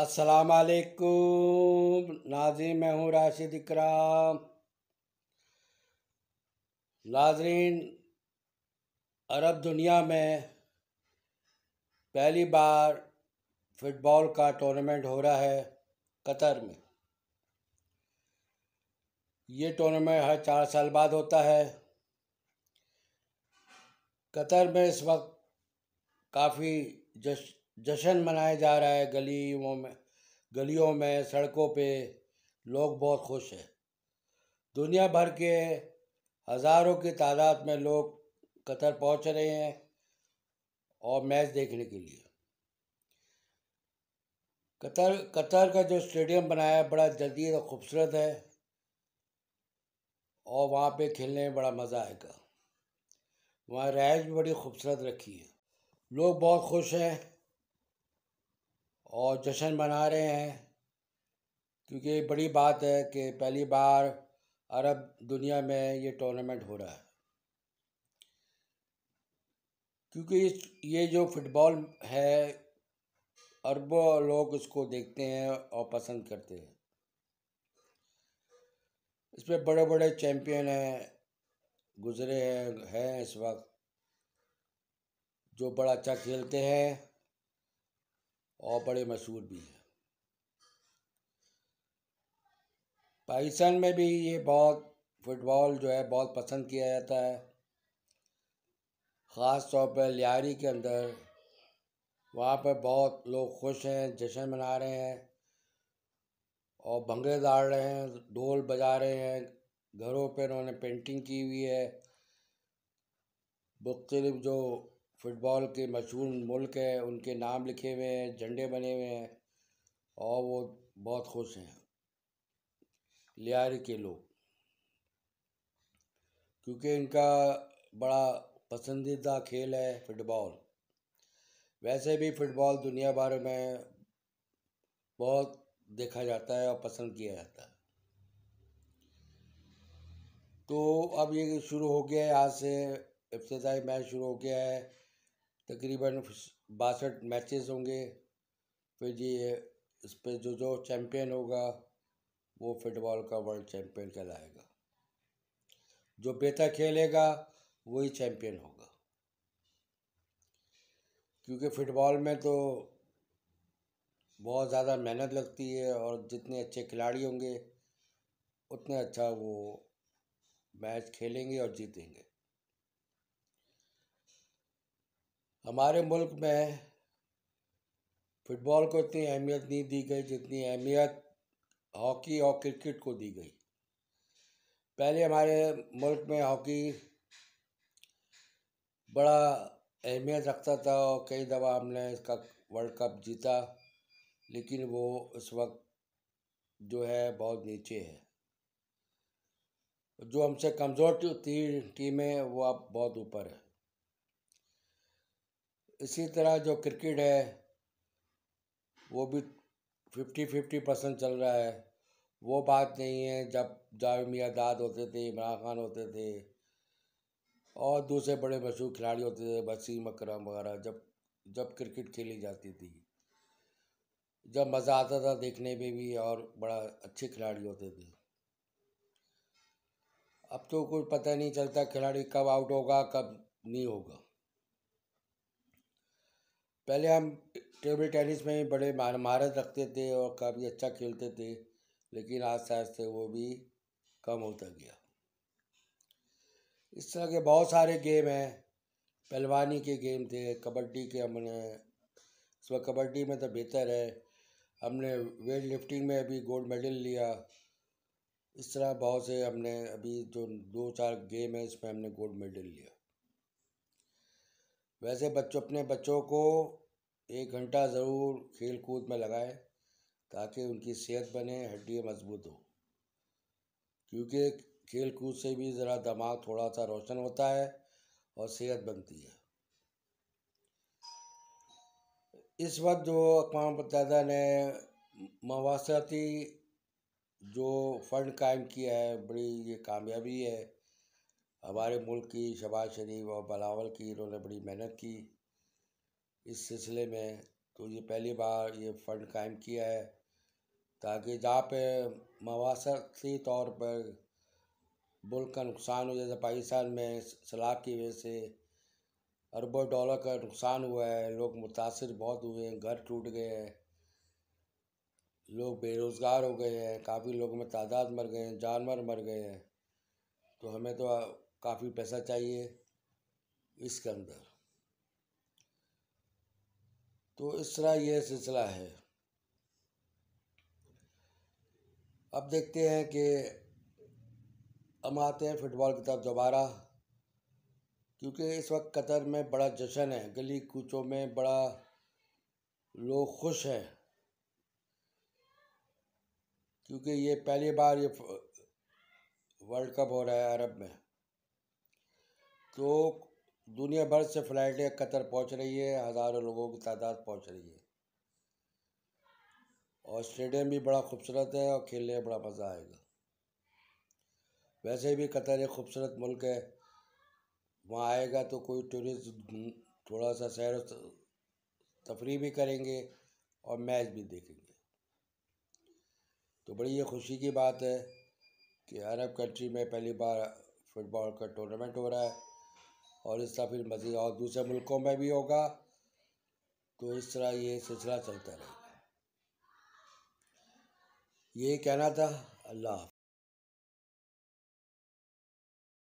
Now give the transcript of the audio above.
असलकुम नाजी मैं हूँ राशिद इकराम नाजरीन अरब दुनिया में पहली बार फुटबॉल का टूर्नामेंट हो रहा है कतर में ये टूर्नामेंट हर चार साल बाद होता है कतर में इस वक्त काफ़ी जश्न जश्न मनाया जा रहा है गलियों में गलियों में सड़कों पे लोग बहुत खुश हैं दुनिया भर के हज़ारों की तादाद में लोग कतर पहुंच रहे हैं और मैच देखने के लिए कतर कतर का जो स्टेडियम बनाया है बड़ा जदीद और ख़ूबसूरत है और वहाँ पे खेलने में बड़ा मज़ा आएगा वहाँ रहायश भी बड़ी खूबसूरत रखी है लोग बहुत खुश हैं और जश्न मना रहे हैं क्योंकि बड़ी बात है कि पहली बार अरब दुनिया में ये टूर्नामेंट हो रहा है क्योंकि ये जो फुटबॉल है अरबों लोग इसको देखते हैं और पसंद करते हैं इसमें बड़े बड़े चैम्पियन हैं गुजरे हैं हैं इस वक्त जो बड़ा अच्छा खेलते हैं और बड़े मशहूर भी हैं पाकिस्तान में भी ये बहुत फुटबॉल जो है बहुत पसंद किया जाता है ख़ास तौर पर लियारी के अंदर वहाँ पर बहुत लोग खुश हैं जश्न मना रहे हैं और भंगे दाड़ रहे हैं ढोल बजा रहे हैं घरों पर उन्होंने पेंटिंग की हुई है मुख्तलिफ जो फ़ुटबॉल के मशहूर मुल्क है उनके नाम लिखे हुए हैं झंडे बने हुए हैं और वो बहुत खुश हैं लियारी के लोग क्योंकि इनका बड़ा पसंदीदा खेल है फ़ुटबॉल वैसे भी फ़ुटबॉल दुनिया भर में बहुत देखा जाता है और पसंद किया जाता है तो अब ये शुरू हो गया है आज से इब्तदाई मैच शुरू हो गया है तकरीबन बासठ मैचेस होंगे फिर ये इस पर जो जो चैम्पियन होगा वो फुटबॉल का वर्ल्ड चैम्पियन कहलाएगा जो बेहतर खेलेगा वही चैम्पियन होगा क्योंकि फुटबॉल में तो बहुत ज़्यादा मेहनत लगती है और जितने अच्छे खिलाड़ी होंगे उतने अच्छा वो मैच खेलेंगे और जीतेंगे हमारे मुल्क में फुटबॉल को इतनी अहमियत नहीं दी गई जितनी अहमियत हॉकी और क्रिकेट को दी गई पहले हमारे मुल्क में हॉकी बड़ा अहमियत रखता था और कई दफ़ा हमने इसका वर्ल्ड कप जीता लेकिन वो इस वक्त जो है बहुत नीचे है जो हमसे कमज़ोर थी टीमें वो अब बहुत ऊपर है इसी तरह जो क्रिकेट है वो भी फिफ्टी फिफ्टी परसेंट चल रहा है वो बात नहीं है जब जावे मियाँ दाद होते थे इमरान खान होते थे और दूसरे बड़े मशहूर खिलाड़ी होते थे वसीम अक्रम वगैरह जब जब क्रिकेट खेली जाती थी जब मज़ा आता था देखने में भी और बड़ा अच्छे खिलाड़ी होते थे अब तो कुछ पता नहीं चलता खिलाड़ी कब आउट होगा कब नहीं होगा पहले हम टेबल टेनिस में बड़े महारत रखते थे और काफ़ी अच्छा खेलते थे लेकिन आस्ते आस्ते वो भी कम होता गया इस तरह के बहुत सारे गेम हैं पहलवानी के गेम थे कबड्डी के हमने वक्त कबड्डी में तो बेहतर है हमने वेट लिफ्टिंग में अभी गोल्ड मेडल लिया इस तरह बहुत से हमने अभी जो दो चार गेम है इसमें हमने गोल्ड मेडल लिया वैसे बच्चों अपने बच्चों को एक घंटा ज़रूर खेल कूद में लगाएं ताकि उनकी सेहत बने हड्डियाँ मजबूत हो क्योंकि खेल कूद से भी ज़रा दिमाग थोड़ा सा रोशन होता है और सेहत बनती है इस वक्त जो अकवा मुतहदा ने मवासती जो फ़ंड कायम किया है बड़ी ये कामयाबी है हमारे मुल्क की शबाज शरीफ और बलावल की इन्होंने बड़ी मेहनत की इस सिलसिले में तो ये पहली बार ये फ़ंड कायम किया है ताकि जहाँ पे मवासती तौर पर मुल्क का नुकसान हो जैसे पाकिस्तान में सलाब की वजह से अरबों डॉलर का नुकसान हुआ है लोग मुतासर बहुत हुए हैं घर टूट गए हैं लोग बेरोज़गार हो गए हैं काफ़ी लोगों में तादाद मर गए हैं जानवर मर गए हैं तो हमें तो काफ़ी पैसा चाहिए इसके अंदर तो इस तरह यह सिलसिला है अब देखते हैं कि हम आते हैं फुटबॉल की तरफ दोबारा क्योंकि इस वक्त कतर में बड़ा जश्न है गली कूचों में बड़ा लोग खुश हैं क्योंकि ये पहली बार ये वर्ल्ड कप हो रहा है अरब में तो दुनिया भर से फ़्लाइटें कतर पहुंच रही है हज़ारों लोगों की तादाद पहुंच रही है और स्टेडियम भी बड़ा खूबसूरत है और खेलने में बड़ा मज़ा आएगा वैसे भी कतर एक खूबसूरत मुल्क है वहाँ आएगा तो कोई टूरिस्ट थोड़ा सा सैर तफरी भी करेंगे और मैच भी देखेंगे तो बड़ी ये खुशी की बात है कि अरब कंट्री में पहली बार फुटबॉल का टूर्नामेंट हो रहा है और तरह फिर मजीद और दूसरे मुल्कों में भी होगा तो इस तरह ये सिलसिला चलता रहेगा ये कहना था अल्लाह